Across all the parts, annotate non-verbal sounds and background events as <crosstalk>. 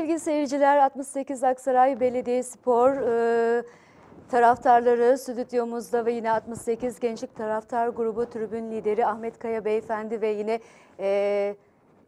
sevgili seyirciler 68 Aksaray Belediye Spor e, taraftarları stüdyomuzda ve yine 68 Gençlik Taraftar Grubu tribün lideri Ahmet Kaya Beyefendi ve yine... E,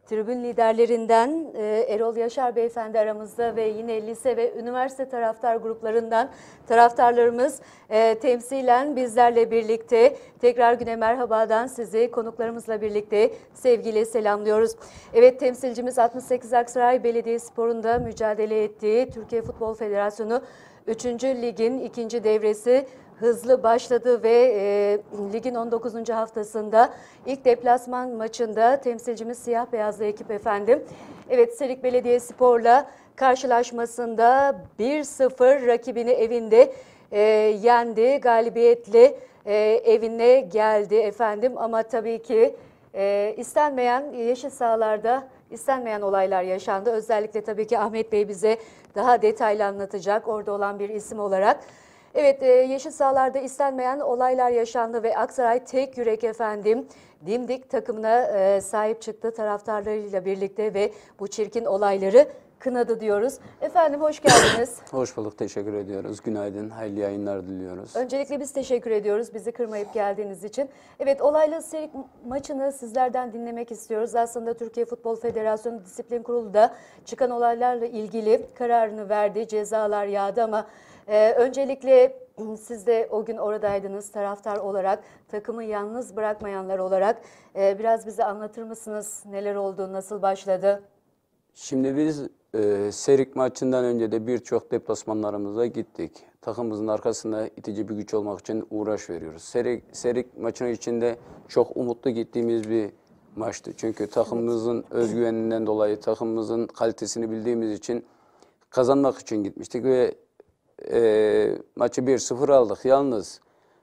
Tribün liderlerinden e, Erol Yaşar Beyefendi aramızda ve yine lise ve üniversite taraftar gruplarından taraftarlarımız e, temsilen bizlerle birlikte tekrar güne merhabadan sizi konuklarımızla birlikte sevgiyle selamlıyoruz. Evet temsilcimiz 68 Aksaray Belediyespor'un da mücadele ettiği Türkiye Futbol Federasyonu 3. Lig'in 2. devresi hızlı başladı ve e, ligin 19. haftasında ilk deplasman maçında temsilcimiz siyah beyazlı ekip efendim. Evet Serik Belediyespor'la karşılaşmasında 1-0 rakibini evinde e, yendi. Galibiyetle e, evine geldi efendim ama tabii ki e, istenmeyen yeşil sahalarda istenmeyen olaylar yaşandı. Özellikle tabii ki Ahmet Bey bize daha detaylı anlatacak orada olan bir isim olarak. Evet e, yeşil sahalarda istenmeyen olaylar yaşandı ve Aksaray tek yürek efendim dimdik takımına e, sahip çıktı taraftarlarıyla birlikte ve bu çirkin olayları kınadı diyoruz. Efendim hoş geldiniz. <coughs> Hoş bulduk, teşekkür ediyoruz. Günaydın, hayırlı yayınlar diliyoruz. Öncelikle biz teşekkür ediyoruz bizi kırmayıp geldiğiniz için. Evet, olaylı serik maçını sizlerden dinlemek istiyoruz. Aslında Türkiye Futbol Federasyonu Disiplin Kurulu da çıkan olaylarla ilgili kararını verdi. Cezalar yağdı ama ee, öncelikle siz de o gün oradaydınız taraftar olarak, takımı yalnız bırakmayanlar olarak. Ee, biraz bize anlatır mısınız neler oldu, nasıl başladı? Şimdi biz e, Serik maçından önce de birçok deplasmanlarımıza gittik. Takımımızın arkasında itici bir güç olmak için uğraş veriyoruz. Serik, Serik maçının içinde çok umutlu gittiğimiz bir maçtı. Çünkü takımımızın evet. özgüveninden dolayı, takımımızın kalitesini bildiğimiz için kazanmak için gitmiştik ve e, maçı 1-0 aldık. Yalnız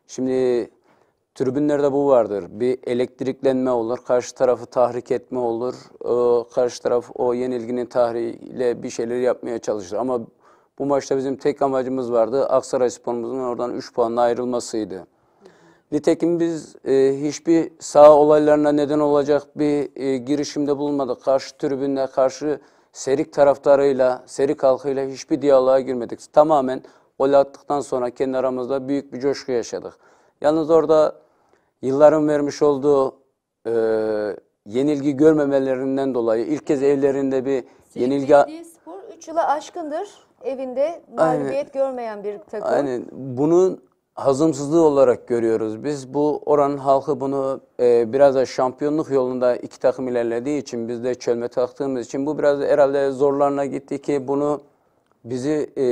şimdi tribünlerde bu vardır. Bir elektriklenme olur, karşı tarafı tahrik etme olur. O, karşı taraf o yenilginin tahriyle bir şeyler yapmaya çalışır. Ama bu maçta bizim tek amacımız vardı. Aksaray sporumuzun oradan 3 puanla ayrılmasıydı. Nitekim biz e, hiçbir sağ olaylarına neden olacak bir e, girişimde bulunmadık. Karşı tribünle, karşı Serik taraftarıyla, Serik halkıyla hiçbir diyaloğa girmedik. Tamamen gol attıktan sonra kendi aramızda büyük bir coşku yaşadık. Yalnız orada yılların vermiş olduğu e, yenilgi görmemelerinden dolayı ilk kez evlerinde bir Serik yenilgi... Spor 3 yıla aşkındır evinde mağlubiyet görmeyen bir takım. Aynen. Bunun hazımsızlığı olarak görüyoruz. Biz bu oranın halkı bunu e, biraz da şampiyonluk yolunda iki takım ilerlediği için biz de çölme taktığımız için bu biraz herhalde zorlarına gitti ki bunu bizi e,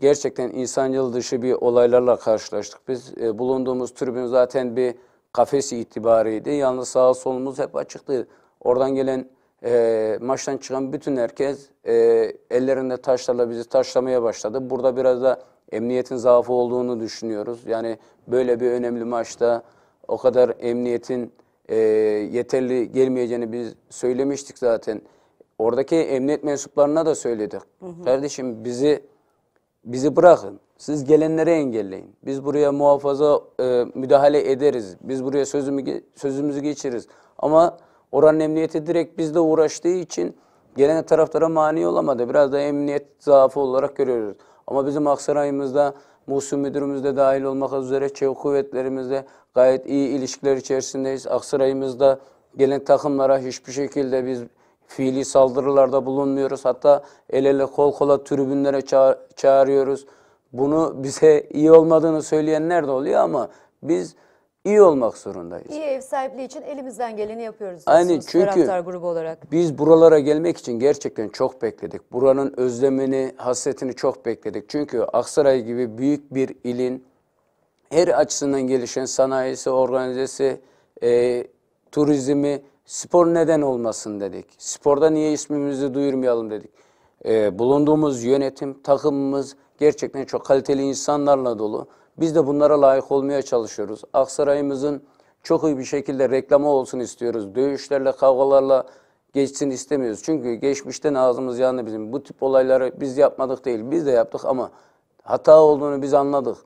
gerçekten insancıl dışı bir olaylarla karşılaştık. Biz e, bulunduğumuz tribün zaten bir kafes itibarıydı. Yalnız sağ solumuz hep açıktı. Oradan gelen e, maçtan çıkan bütün herkes e, ellerinde taşlarla bizi taşlamaya başladı. Burada biraz da emniyetin zaafı olduğunu düşünüyoruz. Yani böyle bir önemli maçta o kadar emniyetin e, yeterli gelmeyeceğini biz söylemiştik zaten. Oradaki emniyet mensuplarına da söyledik. Hı hı. Kardeşim bizi bizi bırakın. Siz gelenlere engelleyin. Biz buraya muhafaza e, müdahale ederiz. Biz buraya sözümü, sözümüzü geçiririz. Ama oranın emniyeti direkt bizle uğraştığı için gelen taraflara mani olamadı. Biraz da emniyet zaafı olarak görüyoruz. Ama bizim Aksaray'ımızda Musul müdürümüz de dahil olmak üzere çevik kuvvetlerimizle gayet iyi ilişkiler içerisindeyiz. Aksaray'ımızda gelen takımlara hiçbir şekilde biz fiili saldırılarda bulunmuyoruz. Hatta el ele kol kola tribünlere ça çağırıyoruz. Bunu bize iyi olmadığını söyleyenler de oluyor ama biz iyi olmak zorundayız. İyi ev sahipliği için elimizden geleni yapıyoruz. Aynı çünkü grubu olarak. Biz buralara gelmek için gerçekten çok bekledik. Buranın özlemini, hasretini çok bekledik. Çünkü Aksaray gibi büyük bir ilin her açısından gelişen sanayisi, organizesi, e, turizmi, spor neden olmasın dedik. Sporda niye ismimizi duyurmayalım dedik. E, bulunduğumuz yönetim, takımımız gerçekten çok kaliteli insanlarla dolu. Biz de bunlara layık olmaya çalışıyoruz. Aksaray'ımızın çok iyi bir şekilde reklama olsun istiyoruz. Dövüşlerle, kavgalarla geçsin istemiyoruz. Çünkü geçmişte ağzımız yandı bizim. Bu tip olayları biz yapmadık değil, biz de yaptık ama hata olduğunu biz anladık.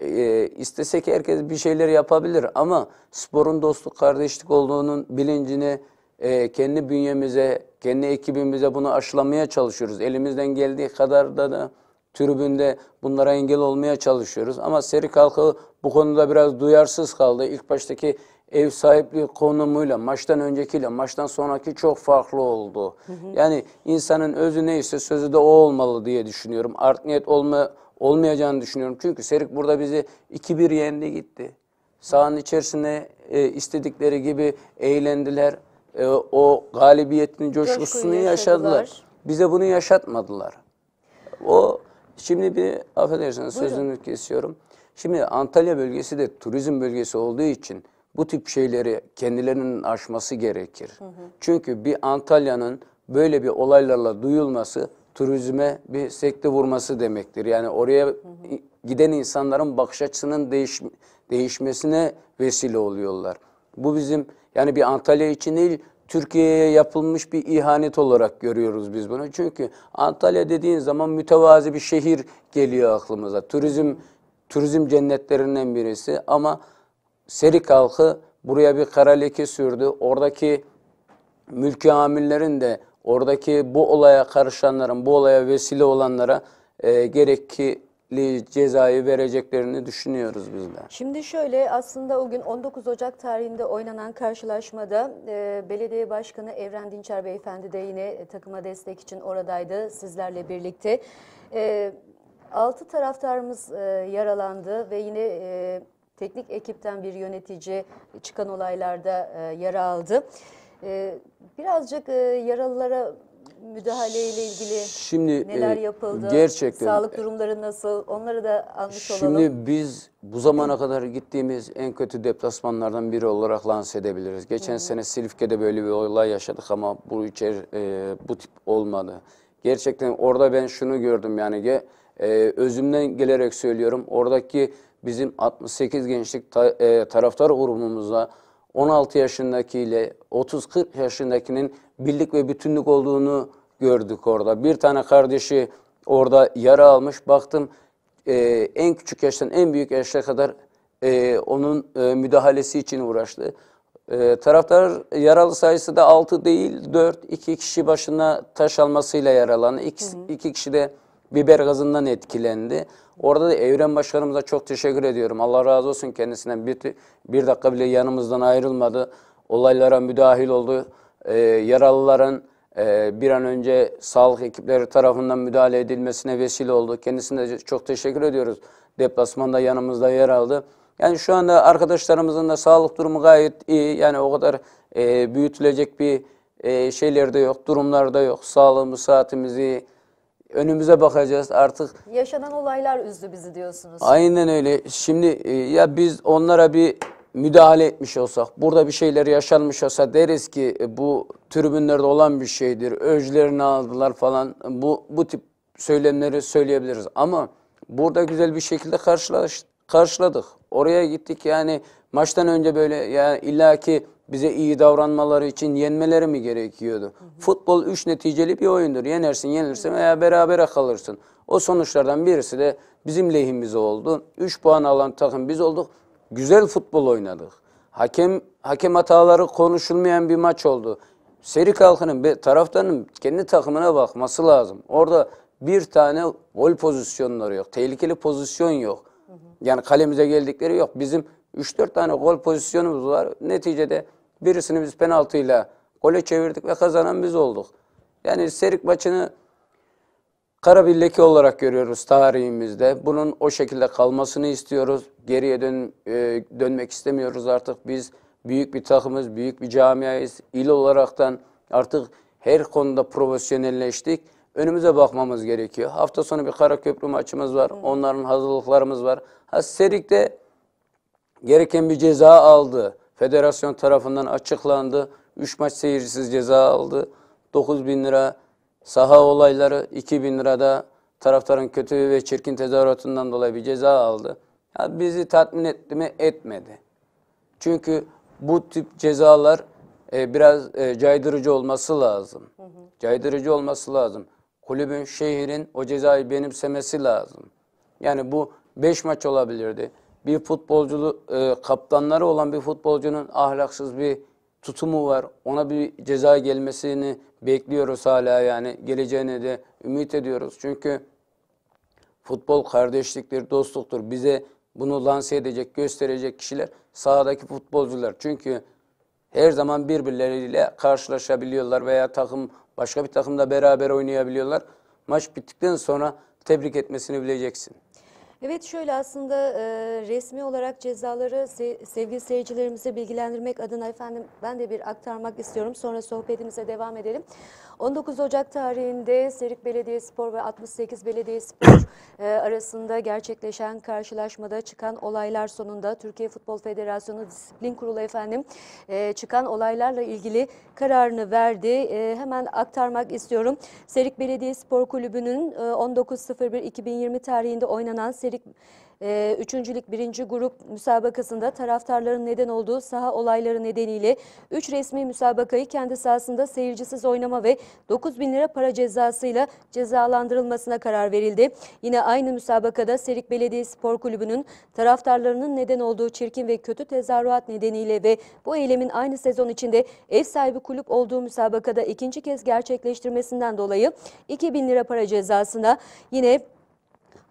Ee, istesek herkes bir şeyler yapabilir ama sporun dostluk, kardeşlik olduğunun bilincini e, kendi bünyemize, kendi ekibimize bunu aşılamaya çalışıyoruz. Elimizden geldiği kadar da, da tribünde bunlara engel olmaya çalışıyoruz. Ama Serik halkı bu konuda biraz duyarsız kaldı. İlk baştaki ev sahipliği konumuyla, maçtan öncekiyle, maçtan sonraki çok farklı oldu. Hı hı. Yani insanın özü neyse sözü de o olmalı diye düşünüyorum. Art niyet olma, olmayacağını düşünüyorum. Çünkü Serik burada bizi 2-1 yendi gitti. Sahanın içerisinde e, istedikleri gibi eğlendiler. E, o galibiyetin coşkusunu yaşadılar. yaşadılar. Bize bunu yaşatmadılar. O Şimdi bir affedersiniz sözünü kesiyorum. Şimdi Antalya bölgesi de turizm bölgesi olduğu için bu tip şeyleri kendilerinin aşması gerekir. Hı hı. Çünkü bir Antalya'nın böyle bir olaylarla duyulması turizme bir sekte vurması demektir. Yani oraya hı hı. giden insanların bakış açısının değiş, değişmesine vesile oluyorlar. Bu bizim yani bir Antalya için değil Türkiye'ye yapılmış bir ihanet olarak görüyoruz biz bunu. Çünkü Antalya dediğin zaman mütevazi bir şehir geliyor aklımıza. Turizm turizm cennetlerinden birisi ama Serik halkı buraya bir kara leke sürdü. Oradaki mülki amillerin de oradaki bu olaya karışanların, bu olaya vesile olanlara e, gerek ki cezayı vereceklerini düşünüyoruz biz de. Şimdi şöyle aslında o gün 19 Ocak tarihinde oynanan karşılaşmada e, belediye başkanı Evren Dinçer Beyefendi de yine takıma destek için oradaydı sizlerle birlikte. E, 6 taraftarımız e, yaralandı ve yine e, teknik ekipten bir yönetici çıkan olaylarda e, yara aldı. E, birazcık e, yaralılara müdahale ile ilgili Şimdi, e, neler yapıldı? Gerçekten. Sağlık e, durumları nasıl? Onları da anmış Şimdi olalım. Şimdi biz bu zamana kadar gittiğimiz en kötü deplasmanlardan biri olarak lanse edebiliriz. Geçen Hı sene Silifke'de böyle bir olay yaşadık ama bu içer e, bu tip olmadı. Gerçekten orada ben şunu gördüm yani e, özümden gelerek söylüyorum. Oradaki bizim 68 gençlik ta, e, taraftar grubumuzda 16 yaşındakiyle 30-40 yaşındakinin birlik ve bütünlük olduğunu gördük orada. Bir tane kardeşi orada yara almış. Baktım e, en küçük yaştan en büyük yaşa kadar e, onun e, müdahalesi için uğraştı. E, taraftar yaralı sayısı da 6 değil 4, 2 kişi başına taş almasıyla yaralandı. 2 kişi de biber gazından etkilendi. Orada da Evren Başkanımıza çok teşekkür ediyorum. Allah razı olsun kendisinden bir, bir dakika bile yanımızdan ayrılmadı. Olaylara müdahil oldu e, yaralıların e, bir an önce sağlık ekipleri tarafından müdahale edilmesine vesile oldu. Kendisine de çok teşekkür ediyoruz. Deplasmanda yanımızda yer aldı. Yani şu anda arkadaşlarımızın da sağlık durumu gayet iyi. Yani o kadar e, büyütülecek bir e, şeyler de yok, durumlar da yok. Sağlığımız, saatimiz iyi önümüze bakacağız artık. Yaşanan olaylar üzdü bizi diyorsunuz. Aynen öyle. Şimdi e, ya biz onlara bir müdahale etmiş olsak, burada bir şeyler yaşanmış olsa deriz ki e, bu tribünlerde olan bir şeydir, öcülerini aldılar falan bu, bu tip söylemleri söyleyebiliriz. Ama burada güzel bir şekilde karşılaş, karşıladık. Oraya gittik yani maçtan önce böyle yani illaki bize iyi davranmaları için yenmeleri mi gerekiyordu? Hı hı. Futbol üç neticeli bir oyundur. Yenersin, yenilirsin veya berabere kalırsın. O sonuçlardan birisi de bizim lehimize oldu. Üç puan alan takım biz olduk. Güzel futbol oynadık. Hakem hakem hataları konuşulmayan bir maç oldu. Seri kalkının taraftanın kendi takımına bakması lazım. Orada bir tane gol pozisyonları yok. Tehlikeli pozisyon yok. Yani kalemize geldikleri yok. Bizim 3-4 tane gol pozisyonumuz var. Neticede birisini biz penaltıyla gole çevirdik ve kazanan biz olduk. Yani Serik maçını kara bir leke olarak görüyoruz tarihimizde. Bunun o şekilde kalmasını istiyoruz. Geriye dön, e, dönmek istemiyoruz artık. Biz büyük bir takımız, büyük bir camiayız. İl olaraktan artık her konuda profesyonelleştik. Önümüze bakmamız gerekiyor. Hafta sonu bir Karaköprü maçımız var. Hı. Onların hazırlıklarımız var. Ha de gereken bir ceza aldı. Federasyon tarafından açıklandı. Üç maç seyircisiz ceza aldı. 9 bin lira Saha olayları 2000 lirada taraftarın kötü ve çirkin tezahüratından dolayı bir ceza aldı. Ya bizi tatmin etti mi? Etmedi. Çünkü bu tip cezalar e, biraz e, caydırıcı olması lazım. Hı hı. Caydırıcı olması lazım. Kulübün, şehrin o cezayı benimsemesi lazım. Yani bu 5 maç olabilirdi. Bir futbolculu e, kaptanları olan bir futbolcunun ahlaksız bir tutumu var. Ona bir ceza gelmesini bekliyoruz hala yani. Geleceğine de ümit ediyoruz. Çünkü futbol kardeşliktir, dostluktur. Bize bunu lanse edecek, gösterecek kişiler sahadaki futbolcular. Çünkü her zaman birbirleriyle karşılaşabiliyorlar veya takım başka bir takımda beraber oynayabiliyorlar. Maç bittikten sonra tebrik etmesini bileceksin. Evet şöyle aslında e, resmi olarak cezaları se sevgili seyircilerimize bilgilendirmek adına efendim ben de bir aktarmak istiyorum. Sonra sohbetimize devam edelim. 19 Ocak tarihinde Serik Belediyespor ve 68 Belediyespor <coughs> e, arasında gerçekleşen karşılaşmada çıkan olaylar sonunda Türkiye Futbol Federasyonu Disiplin Kurulu efendim e, çıkan olaylarla ilgili kararını verdi. E, hemen aktarmak istiyorum. Serik Belediyespor Kulübü'nün 19.01.2020 tarihinde oynanan Serik e, üçüncülük birinci grup müsabakasında taraftarların neden olduğu saha olayları nedeniyle 3 resmi müsabakayı kendi sahasında seyircisiz oynama ve 9 bin lira para cezasıyla cezalandırılmasına karar verildi. Yine aynı müsabakada Serik Belediye Spor Kulübü'nün taraftarlarının neden olduğu çirkin ve kötü tezahürat nedeniyle ve bu eylemin aynı sezon içinde ev sahibi kulüp olduğu müsabakada ikinci kez gerçekleştirmesinden dolayı 2 bin lira para cezasına yine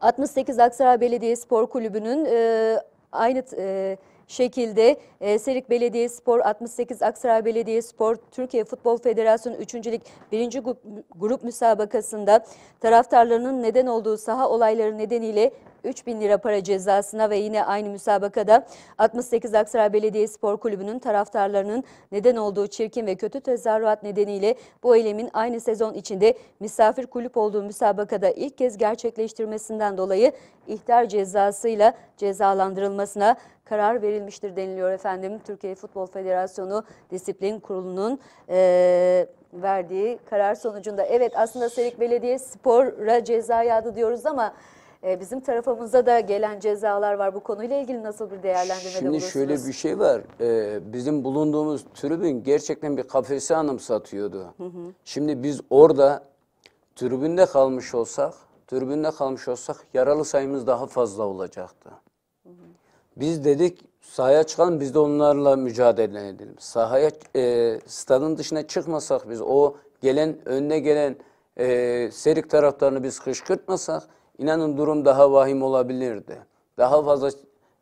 68 Aksaray Belediye Spor Kulübü'nün e, aynı... E, şekilde e, Serik Spor 68 Aksaray Spor Türkiye Futbol Federasyonu 3. Lig 1. Grup, grup müsabakasında taraftarlarının neden olduğu saha olayları nedeniyle 3 bin lira para cezasına ve yine aynı müsabakada 68 Aksaray Belediye Spor Kulübü'nün taraftarlarının neden olduğu çirkin ve kötü tezahürat nedeniyle bu eylemin aynı sezon içinde misafir kulüp olduğu müsabakada ilk kez gerçekleştirmesinden dolayı ihtar cezasıyla cezalandırılmasına karar verilmiştir deniliyor efendim. Türkiye Futbol Federasyonu Disiplin Kurulu'nun e, verdiği karar sonucunda. Evet aslında Selik Belediye spora ceza yağdı diyoruz ama e, bizim tarafımıza da gelen cezalar var. Bu konuyla ilgili nasıl bir değerlendirmede Şimdi bulursunuz? şöyle bir şey var. Ee, bizim bulunduğumuz tribün gerçekten bir kafesi anımsatıyordu. Hı hı. Şimdi biz orada tribünde kalmış olsak, tribünde kalmış olsak yaralı sayımız daha fazla olacaktı. Biz dedik sahaya çıkalım biz de onlarla mücadele edelim. Sahaya e, stadın dışına çıkmasak biz o gelen önüne gelen e, serik taraftarını biz kışkırtmasak inanın durum daha vahim olabilirdi. Daha fazla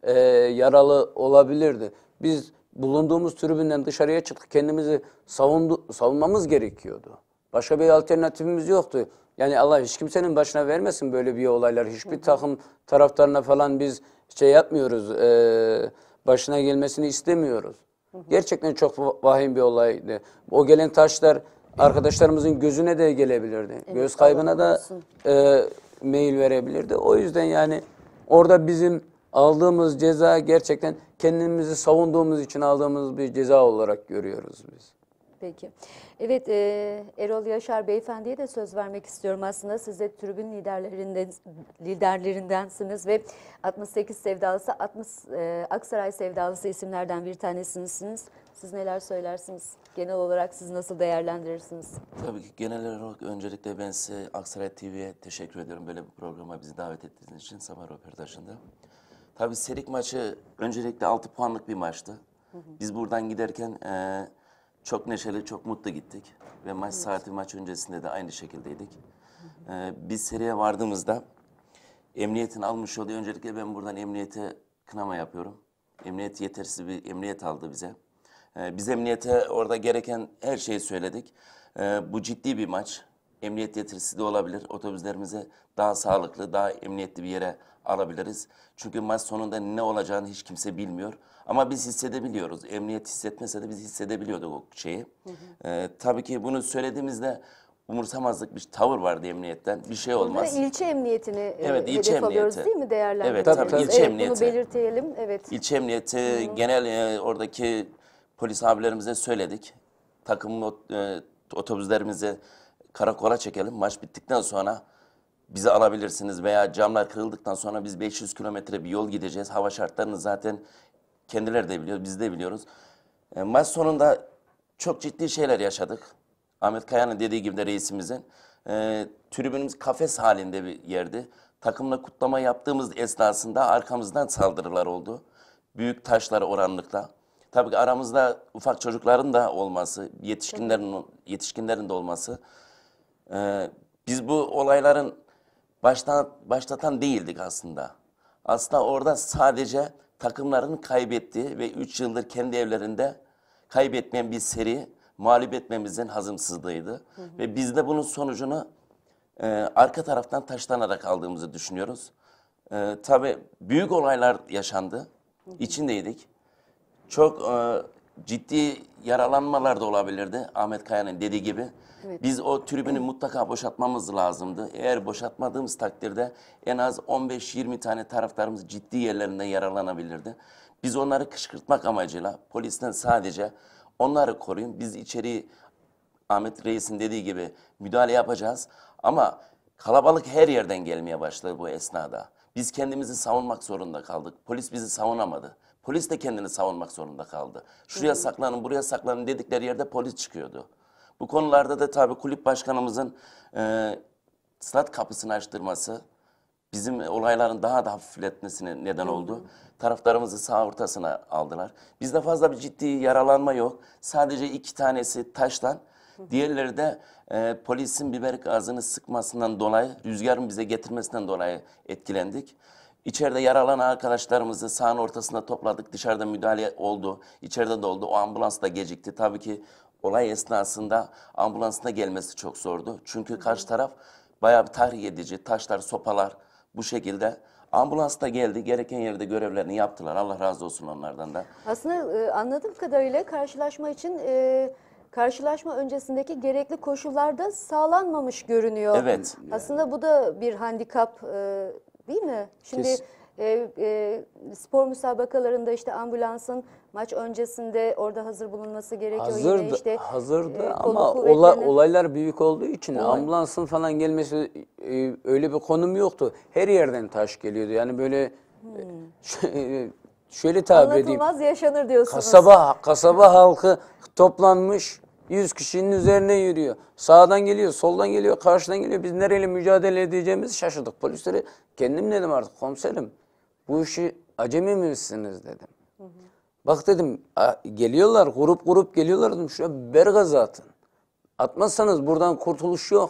e, yaralı olabilirdi. Biz bulunduğumuz tribünden dışarıya çıktık kendimizi savundu, savunmamız gerekiyordu. Başka bir alternatifimiz yoktu. Yani Allah hiç kimsenin başına vermesin böyle bir olaylar. Hiçbir takım taraftarına falan biz şey yapmıyoruz, e, başına gelmesini istemiyoruz. Hı hı. Gerçekten çok vahim bir olaydı. O gelen taşlar arkadaşlarımızın gözüne de gelebilirdi. Evet, Göz kaybına da olsun. e, meyil verebilirdi. O yüzden yani orada bizim aldığımız ceza gerçekten kendimizi savunduğumuz için aldığımız bir ceza olarak görüyoruz biz. Peki. Evet e, Erol Yaşar Beyefendi'ye de söz vermek istiyorum aslında. Siz de tribün liderlerinden, liderlerindensiniz ve 68 sevdalısı 60 e, Aksaray sevdalısı isimlerden bir tanesinizsiniz. Siz neler söylersiniz? Genel olarak siz nasıl değerlendirirsiniz? Tabii ki genel olarak öncelikle ben size Aksaray TV'ye teşekkür ediyorum. Böyle bir programa bizi davet ettiğiniz için Samar Röportajı'nda. Tabii Serik maçı öncelikle 6 puanlık bir maçtı. Biz buradan giderken... E, çok neşeli, çok mutlu gittik. Ve maç evet. saati maç öncesinde de aynı şekildeydik. Ee, biz seriye vardığımızda emniyetin almış olduğu, öncelikle ben buradan emniyete kınama yapıyorum. Emniyet yetersiz bir emniyet aldı bize. Ee, biz emniyete orada gereken her şeyi söyledik. Ee, bu ciddi bir maç. Emniyet yetersiz de olabilir. Otobüslerimizi daha sağlıklı, daha emniyetli bir yere alabiliriz. Çünkü maç sonunda ne olacağını hiç kimse bilmiyor. Ama biz hissedebiliyoruz. Emniyet hissetmese de biz hissedebiliyorduk o şeyi. Hı hı. Ee, tabii ki bunu söylediğimizde umursamazlık bir tavır vardı emniyetten. Bir şey olmaz. Burada ilçe emniyetini e, evet, ilçe hedef emniyeti. alıyoruz değil mi değerlendirmemiz? Evet tabii, tabii. ilçe evet, emniyeti. Bunu belirtelim. Evet. İlçe emniyeti Hı -hı. genel e, oradaki polis abilerimize söyledik. Takım e, otobüslerimizi karakola çekelim. Maç bittikten sonra bizi alabilirsiniz veya camlar kırıldıktan sonra biz 500 kilometre bir yol gideceğiz. Hava şartlarını zaten Kendileri de biliyor, biz de biliyoruz. E, maç sonunda çok ciddi şeyler yaşadık. Ahmet Kaya'nın dediği gibi de reisimizin. E, tribünümüz kafes halinde bir yerdi. Takımla kutlama yaptığımız esnasında arkamızdan saldırılar oldu. Büyük taşlar oranlıkla. Tabii ki aramızda ufak çocukların da olması, yetişkinlerin yetişkinlerin de olması. E, biz bu olayların baştan, başlatan değildik aslında. Aslında orada sadece takımların kaybettiği ve 3 yıldır kendi evlerinde kaybetmeyen bir seri mağlup etmemizin hazımsızlığıydı. Hı hı. Ve biz de bunun sonucunu e, arka taraftan taşlanarak aldığımızı düşünüyoruz. E, tabii büyük olaylar yaşandı. Hı hı. İçindeydik. Çok e, ciddi yaralanmalar da olabilirdi Ahmet Kaya'nın dediği gibi. Evet. Biz o tribünü mutlaka boşaltmamız lazımdı. Eğer boşaltmadığımız takdirde en az 15-20 tane taraftarımız ciddi yerlerinden yaralanabilirdi. Biz onları kışkırtmak amacıyla polisten sadece onları koruyun. Biz içeri Ahmet Reis'in dediği gibi müdahale yapacağız. Ama kalabalık her yerden gelmeye başladı bu esnada. Biz kendimizi savunmak zorunda kaldık. Polis bizi savunamadı. Polis de kendini savunmak zorunda kaldı. Şuraya saklanın, buraya saklanın dedikleri yerde polis çıkıyordu. Bu konularda da tabii kulüp başkanımızın e, stat kapısını açtırması bizim olayların daha da hafifletmesine neden oldu. Taraftarımızı sağ ortasına aldılar. Bizde fazla bir ciddi yaralanma yok. Sadece iki tanesi taştan, diğerleri de e, polisin biber gazını sıkmasından dolayı, rüzgarın bize getirmesinden dolayı etkilendik. İçeride yaralanan arkadaşlarımızı sahanın ortasında topladık. Dışarıda müdahale oldu. İçeride de oldu. O ambulans da gecikti. Tabii ki olay esnasında ambulansına gelmesi çok zordu. Çünkü karşı taraf bayağı bir tahrik edici, taşlar, sopalar bu şekilde ambulans da geldi, gereken yerde görevlerini yaptılar. Allah razı olsun onlardan da. Aslında e, anladığım kadarıyla karşılaşma için e, karşılaşma öncesindeki gerekli koşullarda sağlanmamış görünüyor. Evet. Aslında bu da bir handikap e, değil mi? Şimdi Kesin e, e, spor müsabakalarında işte ambulansın maç öncesinde orada hazır bulunması gerekiyor. Hazırdı, Yine işte, e, hazırdı e, ama ola, olaylar büyük olduğu için Olay. ambulansın falan gelmesi e, öyle bir konum yoktu. Her yerden taş geliyordu yani böyle hmm. e, <laughs> şöyle tabir edeyim. Anlatılmaz yaşanır diyorsunuz. Kasaba, kasaba halkı toplanmış yüz kişinin üzerine yürüyor. Sağdan geliyor, soldan geliyor, karşıdan geliyor. Biz nereyle mücadele edeceğimizi şaşırdık. Polisleri kendim dedim artık komiserim bu işi acemi misiniz dedim. Hı hı. Bak dedim geliyorlar grup grup geliyorlar dedim şuraya biber gazı atın. Atmazsanız buradan kurtuluş yok.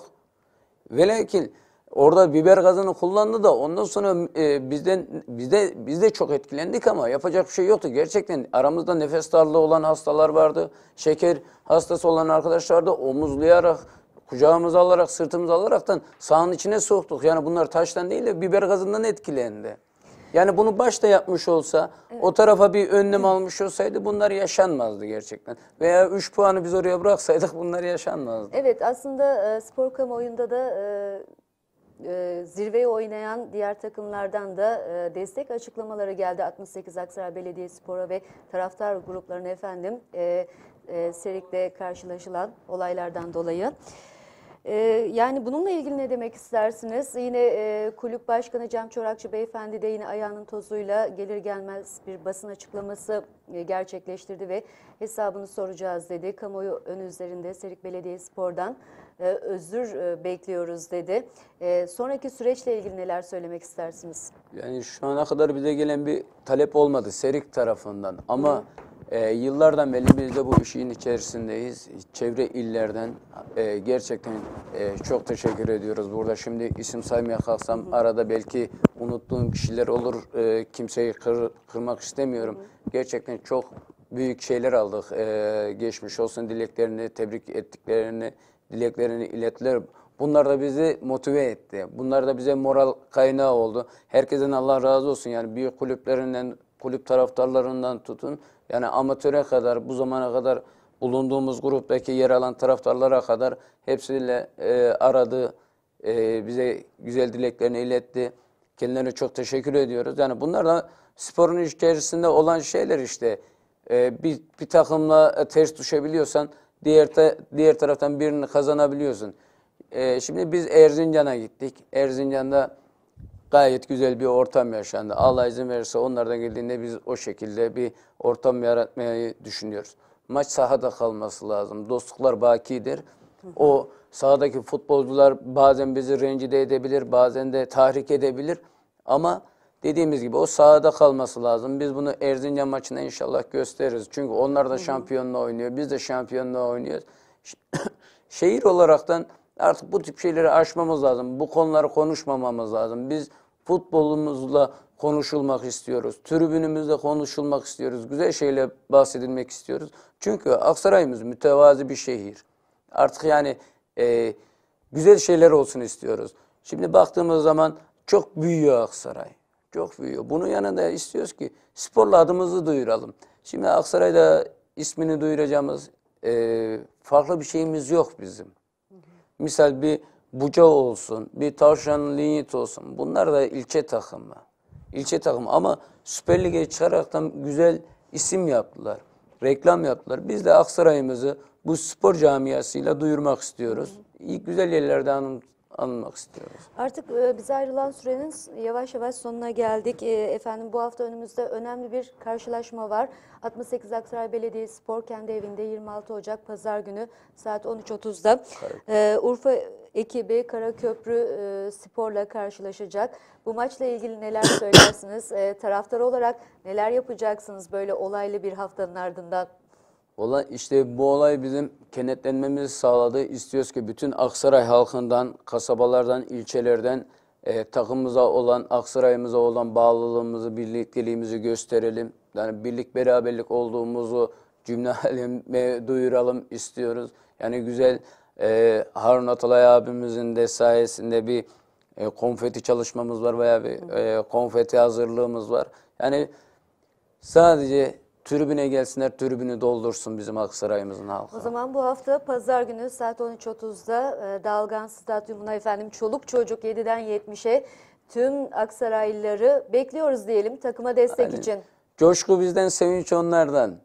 Velekil orada biber gazını kullandı da ondan sonra e, bizden bizde bizde çok etkilendik ama yapacak bir şey yoktu. Gerçekten aramızda nefes darlığı olan hastalar vardı. Şeker hastası olan arkadaşlar vardı. Omuzlayarak kucağımıza alarak sırtımıza alaraktan sağın içine soktuk. Yani bunlar taştan değil de biber gazından etkilendi. Yani bunu başta yapmış olsa, evet. o tarafa bir önlem evet. almış olsaydı bunlar yaşanmazdı gerçekten. Veya üç puanı biz oraya bıraksaydık <laughs> bunlar yaşanmazdı. Evet aslında e, spor kamuoyunda da e, e, zirveye oynayan diğer takımlardan da e, destek açıklamaları geldi. 68 Aksaray Spor'a ve taraftar gruplarına efendim e, e, Serik'te karşılaşılan olaylardan dolayı. Ee, yani bununla ilgili ne demek istersiniz? Yine e, kulüp başkanı Cem Çorakçı beyefendi de yine ayağının tozuyla gelir gelmez bir basın açıklaması e, gerçekleştirdi ve hesabını soracağız dedi. Kamuoyu ön üzerinde Serik Belediye Spor'dan e, özür e, bekliyoruz dedi. E, sonraki süreçle ilgili neler söylemek istersiniz? Yani şu ana kadar bize gelen bir talep olmadı Serik tarafından ama... Hı e, yıllardan beri biz de bu işin içerisindeyiz. Çevre illerden e, gerçekten e, çok teşekkür ediyoruz. Burada şimdi isim saymaya kalksam Hı. arada belki unuttuğum kişiler olur. E, kimseyi kır, kırmak istemiyorum. Hı. Gerçekten çok büyük şeyler aldık. E, geçmiş olsun dileklerini, tebrik ettiklerini, dileklerini ilettiler. Bunlar da bizi motive etti. Bunlar da bize moral kaynağı oldu. Herkesten Allah razı olsun. Yani büyük kulüplerinden kulüp taraftarlarından tutun yani amatöre kadar bu zamana kadar bulunduğumuz gruptaki yer alan taraftarlara kadar hepsiyle e, aradı. E, bize güzel dileklerini iletti. Kendilerine çok teşekkür ediyoruz. Yani bunlar da sporun içerisinde olan şeyler işte. E, bir, bir takımla e, ters düşebiliyorsan diğer ta, diğer taraftan birini kazanabiliyorsun. E, şimdi biz Erzincan'a gittik. Erzincan'da gayet güzel bir ortam yaşandı. Allah izin verirse onlardan geldiğinde biz o şekilde bir ortam yaratmayı düşünüyoruz. Maç sahada kalması lazım. Dostluklar bakidir. O sahadaki futbolcular bazen bizi rencide edebilir, bazen de tahrik edebilir. Ama dediğimiz gibi o sahada kalması lazım. Biz bunu Erzincan maçına inşallah gösteririz. Çünkü onlar da şampiyonla oynuyor, biz de şampiyonla oynuyoruz. <coughs> Şehir olaraktan Artık bu tip şeyleri aşmamız lazım. Bu konuları konuşmamamız lazım. Biz futbolumuzla konuşulmak istiyoruz. Tribünümüzle konuşulmak istiyoruz. Güzel şeyle bahsedilmek istiyoruz. Çünkü Aksaray'ımız mütevazi bir şehir. Artık yani e, güzel şeyler olsun istiyoruz. Şimdi baktığımız zaman çok büyüyor Aksaray. Çok büyüyor. Bunun yanında istiyoruz ki sporla adımızı duyuralım. Şimdi Aksaray'da ismini duyuracağımız e, farklı bir şeyimiz yok bizim. Misal bir Buca olsun, bir Tavşan Linyit olsun. Bunlar da ilçe takımı. İlçe takımı ama Süper Lig'e çıkaraktan güzel isim yaptılar. Reklam yaptılar. Biz de Aksaray'ımızı bu spor camiasıyla duyurmak istiyoruz. İyi güzel yerlerden anmak istiyoruz. Artık e, bize ayrılan sürenin yavaş yavaş sonuna geldik. E, efendim bu hafta önümüzde önemli bir karşılaşma var. 68 Aksaray Belediye Spor kendi evinde 26 Ocak Pazar günü saat 13.30'da e, Urfa ekibi Karaköprü e, Spor'la karşılaşacak. Bu maçla ilgili neler söylersiniz? e, taraftar olarak neler yapacaksınız böyle olaylı bir haftanın ardından? Valla işte bu olay bizim kenetlenmemizi sağladı. İstiyoruz ki bütün Aksaray halkından, kasabalardan, ilçelerden e, takımımıza olan, Aksaray'ımıza olan bağlılığımızı, birlikteliğimizi gösterelim. Yani birlik beraberlik olduğumuzu cümle <laughs> halime duyuralım istiyoruz. Yani güzel e, Harun Atalay abimizin de sayesinde bir e, konfeti çalışmamız var veya bir e, konfeti hazırlığımız var. Yani sadece tribüne gelsinler, tribünü doldursun bizim Aksaray'ımızın halkı. O zaman bu hafta pazar günü saat 13.30'da e, Dalgan Stadyumuna efendim çoluk çocuk 7'den 70'e tüm Aksaraylıları bekliyoruz diyelim takıma destek Yani- için. Coşku bizden, sevinç onlardan.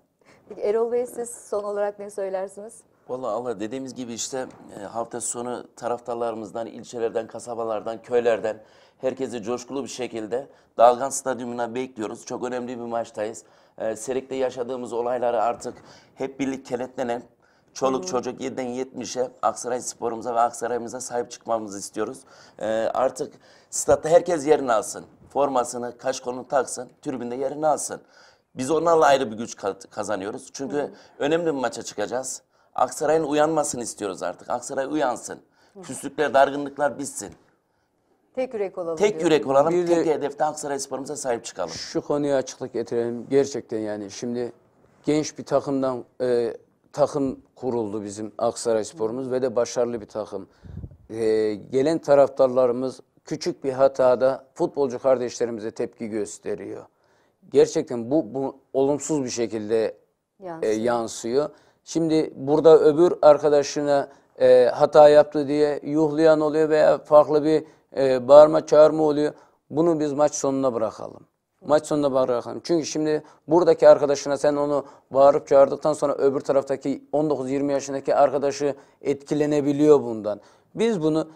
Erol Bey siz son olarak ne söylersiniz? Vallahi Allah dediğimiz gibi işte e, hafta sonu taraftarlarımızdan, ilçelerden, kasabalardan, köylerden herkesi coşkulu bir şekilde Dalgan Stadyumuna bekliyoruz. Çok önemli bir maçtayız e, ee, Serik'te yaşadığımız olayları artık hep birlikte kenetlenelim. Çoluk çocuk 7'den 70'e Aksaray sporumuza ve Aksaray'ımıza sahip çıkmamızı istiyoruz. Ee, artık statta herkes yerini alsın. Formasını, kaşkonunu taksın, tribünde yerini alsın. Biz onlarla ayrı bir güç kazanıyoruz. Çünkü Hı. önemli bir maça çıkacağız. Aksaray'ın uyanmasını istiyoruz artık. Aksaray uyansın. Hı. Küslükler, dargınlıklar bitsin. Tek yürek olalım. Tek diyor. yürek olalım. Bir tek de- hedefte Aksaray sporumuza sahip çıkalım. Şu konuya açıklık getirelim. Gerçekten yani şimdi genç bir takımdan e, takım kuruldu bizim Aksaray Spor'umuz ve de başarılı bir takım. E, gelen taraftarlarımız küçük bir hatada futbolcu kardeşlerimize tepki gösteriyor. Gerçekten bu, bu olumsuz bir şekilde e, Yansıyor. yansıyor. Şimdi burada öbür arkadaşına e, hata yaptı diye yuhlayan oluyor veya farklı bir e, bağırma çağırma oluyor. Bunu biz maç sonuna bırakalım. Maç sonuna bırakalım. Çünkü şimdi buradaki arkadaşına sen onu bağırıp çağırdıktan sonra öbür taraftaki 19-20 yaşındaki arkadaşı etkilenebiliyor bundan. Biz bunu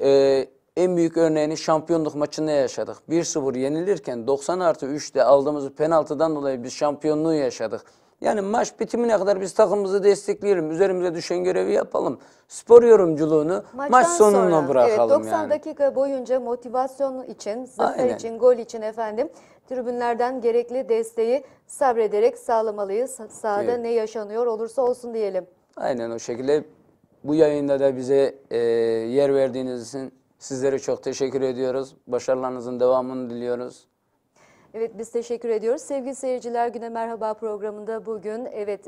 e, en büyük örneğini şampiyonluk maçında yaşadık. 1-0 yenilirken 90 artı 3'te aldığımız penaltıdan dolayı biz şampiyonluğu yaşadık. Yani maç bitimine kadar biz takımımızı destekleyelim. Üzerimize düşen görevi yapalım. Spor yorumculuğunu Maçtan maç sonuna sonra, bırakalım evet, 90 yani. dakika boyunca motivasyon için, zafer Aynen. için, gol için efendim tribünlerden gerekli desteği sabrederek sağlamalıyız. Sahada evet. ne yaşanıyor olursa olsun diyelim. Aynen o şekilde. Bu yayında da bize e, yer verdiğiniz için sizlere çok teşekkür ediyoruz. Başarılarınızın devamını diliyoruz. Evet biz teşekkür ediyoruz. Sevgili seyirciler Güne Merhaba programında bugün evet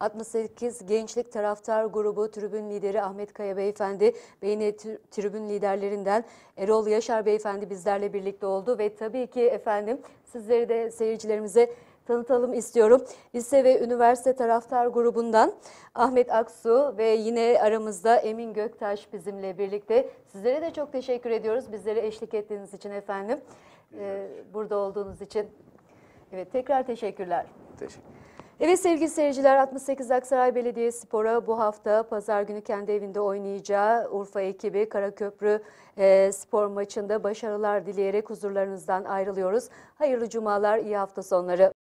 68 e, Gençlik Taraftar Grubu Tribün Lideri Ahmet Kaya Beyefendi ve yine tribün liderlerinden Erol Yaşar Beyefendi bizlerle birlikte oldu ve tabii ki efendim sizleri de seyircilerimize tanıtalım istiyorum. Lise ve üniversite taraftar grubundan Ahmet Aksu ve yine aramızda Emin Göktaş bizimle birlikte. Sizlere de çok teşekkür ediyoruz. Bizlere eşlik ettiğiniz için efendim e, burada olduğunuz için. Evet tekrar teşekkürler. Teşekkür Evet sevgili seyirciler 68 Aksaray Belediye Spor'a bu hafta pazar günü kendi evinde oynayacağı Urfa ekibi Karaköprü e, spor maçında başarılar dileyerek huzurlarınızdan ayrılıyoruz. Hayırlı cumalar, iyi hafta sonları.